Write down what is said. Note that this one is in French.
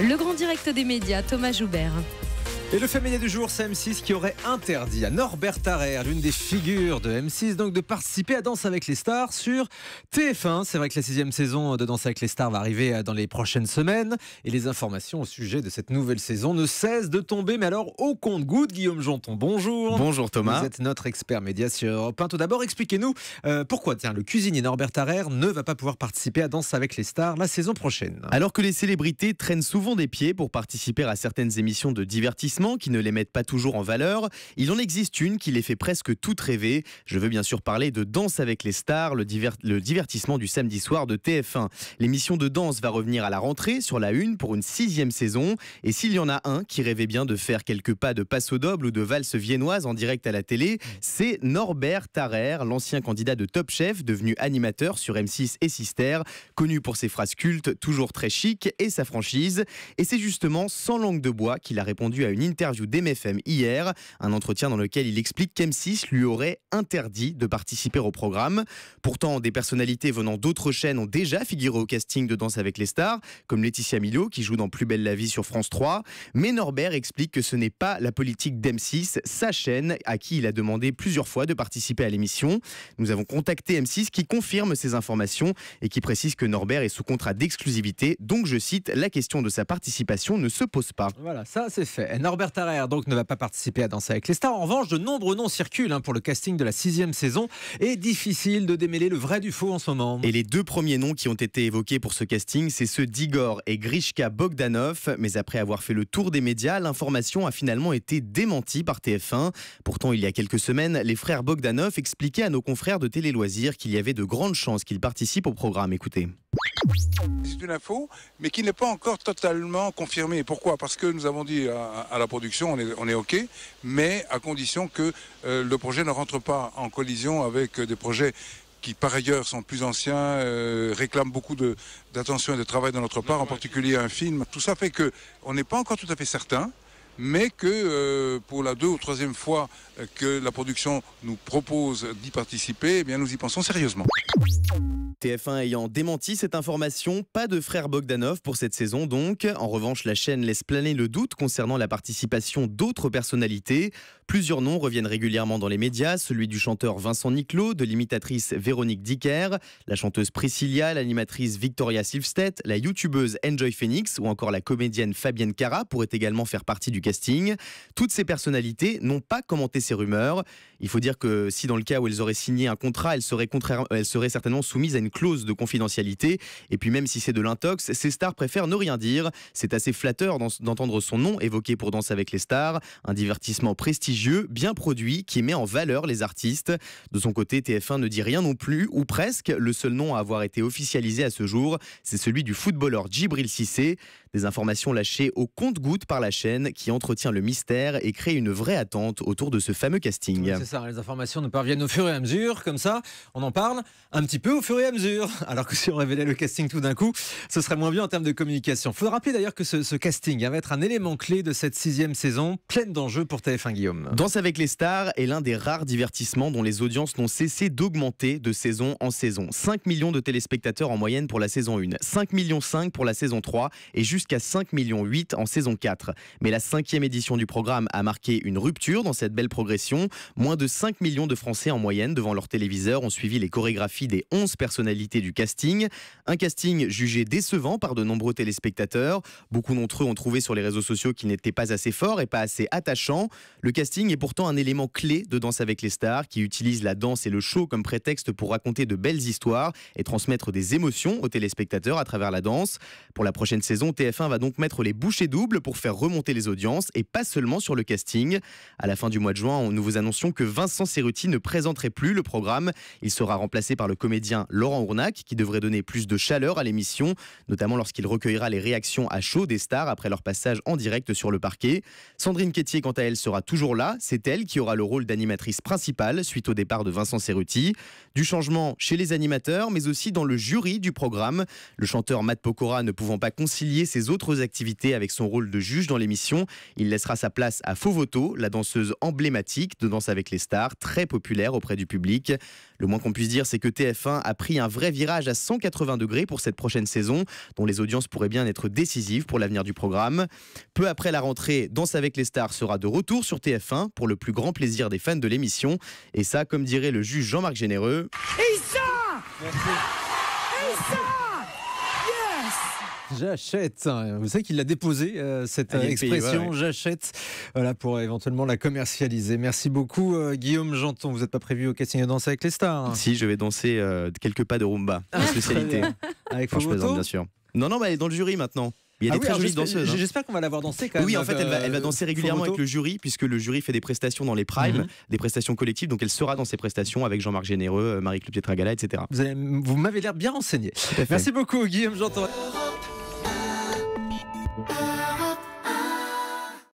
Le grand direct des médias, Thomas Joubert. Et le familier du jour, c'est M6 qui aurait interdit à Norbert Tarrère, l'une des figures de M6, donc de participer à Danse avec les stars sur TF1. C'est vrai que la sixième saison de Danse avec les stars va arriver euh, dans les prochaines semaines et les informations au sujet de cette nouvelle saison ne cessent de tomber. Mais alors, au compte-goutte, Guillaume Jonton, bonjour. Bonjour Thomas. Vous êtes notre expert média sur Europe Tout d'abord, expliquez-nous euh, pourquoi le cuisinier Norbert Tarrère ne va pas pouvoir participer à Danse avec les stars la saison prochaine. Alors que les célébrités traînent souvent des pieds pour participer à certaines émissions de divertissement, qui ne les mettent pas toujours en valeur, il en existe une qui les fait presque toutes rêver. Je veux bien sûr parler de Danse avec les stars, le, divertissement du samedi soir de TF1. L'émission de danse va revenir à la rentrée sur la une pour une sixième saison. Et s'il y en a un qui rêvait bien de faire quelques pas de passo doble ou de valse viennoise en direct à la télé, c'est Norbert Tarrer, l'ancien candidat de Top Chef, devenu animateur sur M6 et Sister, connu pour ses phrases cultes, toujours très chic et sa franchise. Et c'est justement sans langue de bois qu'il a répondu à une interview d'MFM hier, un entretien dans lequel il explique qu'M6 lui aurait interdit de participer au programme. Pourtant, des personnalités venant d'autres chaînes ont déjà figuré au casting de Danse avec les stars, comme Laetitia Milot, qui joue dans Plus belle la vie sur France 3. Mais Norbert explique que ce n'est pas la politique d'M6, sa chaîne à qui il a demandé plusieurs fois de participer à l'émission. Nous avons contacté M6 qui confirme ces informations et qui précise que Norbert est sous contrat d'exclusivité. Donc, je cite, la question de sa participation ne se pose pas. Voilà, ça c'est fait. Robert Tarrer donc ne va pas participer à Danser avec les stars. En revanche, de nombreux noms circulent hein, pour le casting de la sixième saison et difficile de démêler le vrai du faux en ce moment. Et les deux premiers noms qui ont été évoqués pour ce casting, c'est ceux d'Igor et Grishka Bogdanov. Mais après avoir fait le tour des médias, l'information a finalement été démentie par TF1. Pourtant, il y a quelques semaines, les frères Bogdanov expliquaient à nos confrères de Télé Loisirs qu'il y avait de grandes chances qu'ils participent au programme. Écoutez. C'est une info, mais qui n'est pas encore totalement confirmée. Pourquoi Parce que nous avons dit à, la production, on est, OK, mais à condition que euh, le projet ne rentre pas en collision avec euh, des projets qui par ailleurs sont plus anciens, euh, réclament beaucoup d'attention et de travail de notre part, en particulier un film. Tout ça fait que on n'est pas encore tout à fait certain, mais que euh, pour la deux ou troisième fois que la production nous propose d'y participer, eh bien nous y pensons sérieusement. TF1 ayant démenti cette information, pas de frère Bogdanov pour cette saison donc. En revanche, la chaîne laisse planer le doute concernant la participation d'autres personnalités. Plusieurs noms reviennent régulièrement dans les médias, celui du chanteur Vincent Niclot, de l'imitatrice Véronique Dicker, la chanteuse Priscilla, l'animatrice Victoria Silvstedt, la youtubeuse Enjoy Phoenix ou encore la comédienne Fabienne Cara pourraient également faire partie du casting. Toutes ces personnalités n'ont pas commenté ces rumeurs. Il faut dire que si dans le cas où elles auraient signé un contrat, elles seraient, contraire, certainement soumises à une clause de confidentialité. Et puis même si c'est de l'intox, ces stars préfèrent ne rien dire. C'est assez flatteur d'entendre son nom évoqué pour Danse avec les stars, un divertissement prestigieux, bien produit, qui met en valeur les artistes. De son côté, TF1 ne dit rien non plus, ou presque. Le seul nom à avoir été officialisé à ce jour, c'est celui du footballeur Djibril Cissé. Des informations lâchées au compte-goutte par la chaîne qui entretient le mystère et crée une vraie attente autour de ce fameux casting. C'est ça, les informations ne parviennent au fur et à mesure, comme ça, on en parle un petit peu au fur et à mesure. Alors que si on révélait le casting tout d'un coup, ce serait moins bien en termes de communication. Faut rappeler d'ailleurs que ce, casting hein, va être un élément clé de cette sixième saison, pleine d'enjeux pour TF1 Guillaume. Danse avec les stars est l'un des rares divertissements dont les audiences n'ont cessé d'augmenter de saison en saison. 5 millions de téléspectateurs en moyenne pour la saison 1, 5 millions 5 pour la saison 3 et jusqu'à 5 millions 8 en saison 4. Mais la 5 cinquième édition du programme a marqué une rupture dans cette belle progression. Moins de 5 millions de Français en moyenne devant leur téléviseur ont suivi les chorégraphies des 11 personnalités du casting. Un casting jugé décevant par de nombreux téléspectateurs. Beaucoup d'entre eux ont trouvé sur les réseaux sociaux qu'il n'était pas assez fort et pas assez attachant. Le casting est pourtant un élément clé de Danse avec les stars qui utilise la danse et le show comme prétexte pour raconter de belles histoires et transmettre des émotions aux téléspectateurs à travers la danse. Pour la prochaine saison, TF1 va donc mettre les bouchées doubles pour faire remonter les audiences et pas seulement sur le casting. À la fin du mois de juin, nous vous annoncions que Vincent Serruti ne présenterait plus le programme. Il sera remplacé par le comédien Laurent Hournac, qui devrait donner plus de chaleur à l'émission, notamment lorsqu'il recueillera les réactions à chaud des stars après leur passage en direct sur le parquet. Sandrine Quétier, quant à elle, sera toujours là. C'est elle qui aura le rôle d'animatrice principale suite au départ de Vincent Cerruti. Du changement chez les animateurs, mais aussi dans le jury du programme. Le chanteur Matt Pokora ne pouvant pas concilier ses autres activités avec son rôle de juge dans l'émission, il laissera sa place à Fovoto, la danseuse emblématique de Danse avec les stars, très populaire auprès du public. Le moins qu'on puisse dire, c'est que TF1 a pris un vrai virage à 180 degrés pour cette prochaine saison, dont les audiences pourraient bien être décisives pour l'avenir du programme. Peu après la rentrée, Danse avec les stars sera de retour sur TF1 pour le plus grand plaisir des fans de l'émission. Et ça, comme dirait le juge Jean-Marc Généreux. Et ça J'achète. Hein. Vous savez qu'il l'a déposé, euh, cette ah, euh, expression, j'achète, voilà, pour éventuellement la commercialiser. Merci beaucoup, euh, Guillaume Janton. Vous n'êtes pas prévu au casting de danse avec les stars hein. Si, je vais danser quelques pas de rumba, ma ah, spécialité. Avec je présente, bien sûr. Non, non, elle est dans le jury maintenant. Il y a ah des très danseuses. Hein. J'espère qu'on va la voir danser quand même. Oui, en fait, elle va, danser régulièrement avec le jury, puisque le jury fait des prestations dans les primes, mhm. des prestations collectives. Donc, elle sera dans ses prestations avec Jean-Marc Généreux, Marie-Claude Pietragala, etc. Vous, vous m'avez l'air bien renseigné. Merci beaucoup, Guillaume Janton.